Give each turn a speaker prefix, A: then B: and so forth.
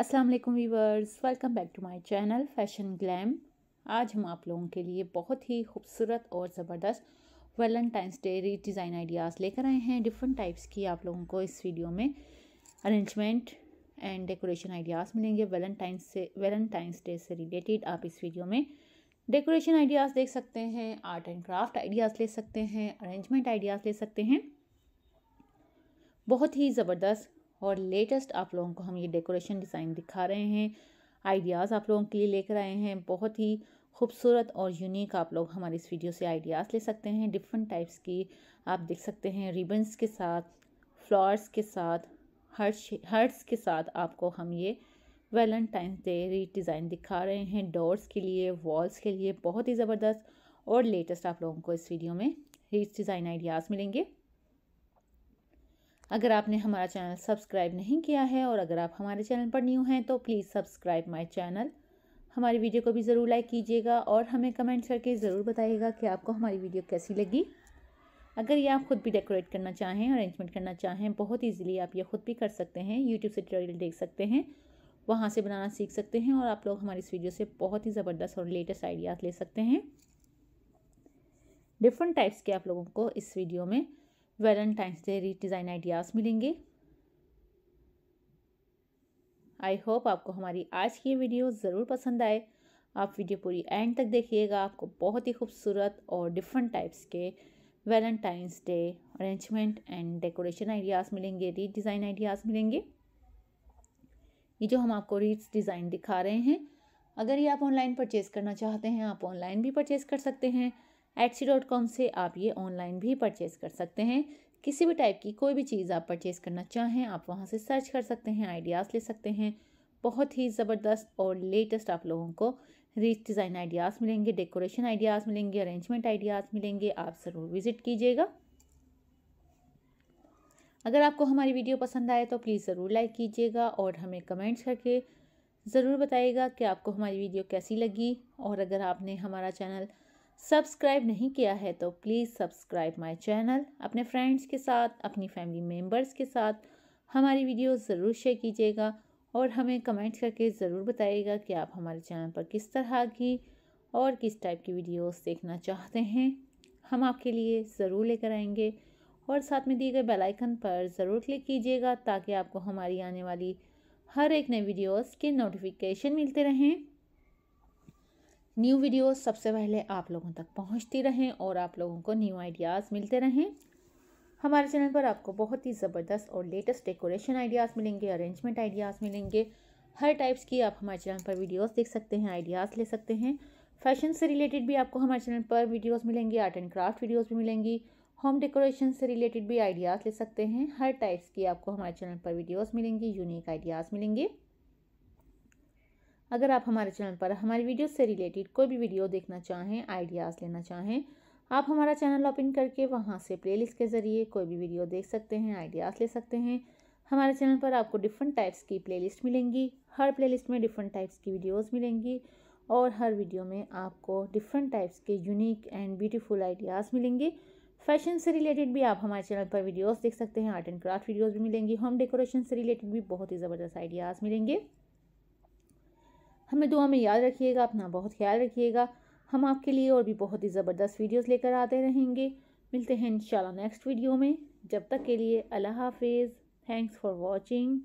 A: Aslam viewers welcome back to my channel fashion glam आज हम आप लोगों के लिए बहुत ही खूबसूरत और ज़बरदस्त Valentine's day redesign ideas लेकर आए हैं डिफरेंट टाइप्स की आप लोगों को इस वीडियो में अरेंजमेंट एंड डेकोरेशन आइडियाज़ मिलेंगे वैलेंटाइंस से वैलेंटाइंस डे से रिलेटेड आप इस वीडियो में डेकोरेशन आइडियाज़ देख सकते हैं आर्ट एंड क्राफ्ट आइडियाज़ ले सकते हैं अरेंजमेंट आइडियाज़ ले सकते हैं बहुत ही ज़बरदस्त और लेटेस्ट आप लोगों को हम ये डेकोरेशन डिज़ाइन दिखा रहे हैं आइडियाज़ आप लोगों के लिए लेकर आए हैं बहुत ही खूबसूरत और यूनिक आप लोग हमारी इस वीडियो से आइडियाज़ ले सकते हैं डिफरेंट टाइप्स की आप देख सकते हैं रिबन्स के साथ फ्लावर्स के साथ हर्ष हर्ट्स के साथ आपको हम ये वैलेंटाइंस डे री डिज़ाइन दिखा रहे हैं डोर्स के लिए वॉल्स के लिए बहुत ही ज़बरदस्त और लेटेस्ट आप लोगों को इस वीडियो में रिच डिज़ाइन आइडियाज़ मिलेंगे अगर आपने हमारा चैनल सब्सक्राइब नहीं किया है और अगर आप हमारे चैनल पर न्यू हैं तो प्लीज़ सब्सक्राइब माई चैनल हमारी वीडियो को भी ज़रूर लाइक कीजिएगा और हमें कमेंट करके ज़रूर बताइएगा कि आपको हमारी वीडियो कैसी लगी अगर ये आप खुद भी डेकोरेट करना चाहें अरेंजमेंट करना चाहें बहुत ईजीली आप ये खुद भी कर सकते हैं यूट्यूब से ट्यूटोरियल देख सकते हैं वहाँ से बनाना सीख सकते हैं और आप लोग हमारी इस वीडियो से बहुत ही ज़बरदस्त और लेटेस्ट आइडियाज़ ले सकते हैं डिफरेंट टाइप्स के आप लोगों को इस वीडियो में वैलेंटाइंस डे डिज़ाइन आइडियाज़ मिलेंगे आई होप आपको हमारी आज की वीडियो ज़रूर पसंद आए आप वीडियो पूरी एंड तक देखिएगा आपको बहुत ही खूबसूरत और डिफरेंट टाइप्स के Valentine's day arrangement and decoration ideas मिलेंगे रीड डिज़ाइन आइडियाज़ मिलेंगे ये जो हम आपको रीड्स डिज़ाइन दिखा रहे हैं अगर ये आप ऑनलाइन परचेज़ करना चाहते हैं आप ऑनलाइन भी परचेज़ कर सकते हैं एट्सी डॉट कॉम से आप ये ऑनलाइन भी परचेज़ कर सकते हैं किसी भी टाइप की कोई भी चीज़ आप परचेज़ करना चाहें आप वहाँ से सर्च कर सकते हैं आइडियाज़ ले सकते हैं बहुत ही ज़बरदस्त और लेटेस्ट आप लोगों को रिच डिज़ाइन आइडियाज़ मिलेंगे डेकोरेशन आइडियाज़ मिलेंगे अरेंजमेंट आइडियाज़ मिलेंगे आप ज़रूर विज़िट कीजिएगा अगर आपको हमारी वीडियो पसंद आए तो प्लीज़ ज़रूर लाइक कीजिएगा और हमें कमेंट्स करके ज़रूर बताइएगा कि आपको हमारी वीडियो कैसी लगी और अगर आपने हमारा चैनल सब्सक्राइब नहीं किया है तो प्लीज़ सब्सक्राइब माय चैनल अपने फ्रेंड्स के साथ अपनी फैमिली मेम्बर्स के साथ हमारी वीडियो ज़रूर शेयर कीजिएगा और हमें कमेंट करके ज़रूर बताइएगा कि आप हमारे चैनल पर किस तरह की और किस टाइप की वीडियोस देखना चाहते हैं हम आपके लिए ज़रूर लेकर आएंगे और साथ में दिए गए बेलाइकन पर ज़रूर क्लिक कीजिएगा ताकि आपको हमारी आने वाली हर एक नई वीडियोज़ के नोटिफिकेशन मिलते रहें न्यू वीडियो सबसे पहले आप लोगों तक पहुंचती रहें और आप लोगों को न्यू आइडियाज़ मिलते रहें हमारे चैनल पर आपको बहुत ही ज़बरदस्त और लेटेस्ट डेकोरेशन आइडियाज़ मिलेंगे अरेंजमेंट आइडियाज़ मिलेंगे हर टाइप्स की आप हमारे चैनल पर वीडियोस देख सकते हैं आइडियाज़ ले सकते हैं फैशन से रिलेटेड भी आपको हमारे चैनल पर वीडियोज़ मिलेंगे आर्ट एंड क्राफ्ट वीडियोज़ भी मिलेंगी होम डेकोरेशन से रिलेटेड भी आइडियाज़ ले सकते हैं हर टाइप्स की आपको हमारे चैनल पर वीडियोज़ मिलेंगी यूनिक आइडियाज़ मिलेंगे अगर आप हमारे चैनल पर हमारी वीडियो से रिलेटेड कोई भी वीडियो देखना चाहें आइडियाज़ लेना चाहें आप हमारा चैनल ओपन करके वहाँ से प्ले के ज़रिए कोई भी वीडियो देख सकते हैं आइडियाज़ ले सकते हैं हमारे चैनल पर आपको डिफरेंट टाइप्स की प्लेलिस्ट मिलेंगी हर प्लेलिस्ट में डिफरेंट टाइप्स की वीडियोस मिलेंगी और हर वीडियो में आपको डिफरेंट टाइप्स के यूनिक एंड ब्यूटीफुल आइडियाज़ मिलेंगे फैशन से रिलेटेड भी आप हमारे चैनल पर वीडियोस देख सकते हैं आर्ट एंड क्राफ्ट वीडियोस भी मिलेंगी होम डेकोरेशन से रिलेटेड भी बहुत ही ज़बरदस्त आइडियाज़ मिलेंगे हमें दुआ में याद रखिएगा अपना बहुत ख्याल रखिएगा हम आपके लिए और भी बहुत ही ज़बरदस्त वीडियोस लेकर आते रहेंगे मिलते हैं इंशाल्लाह नेक्स्ट वीडियो में जब तक के लिए अल्लाह हाफिज़ थैंक्स फॉर वॉचिंग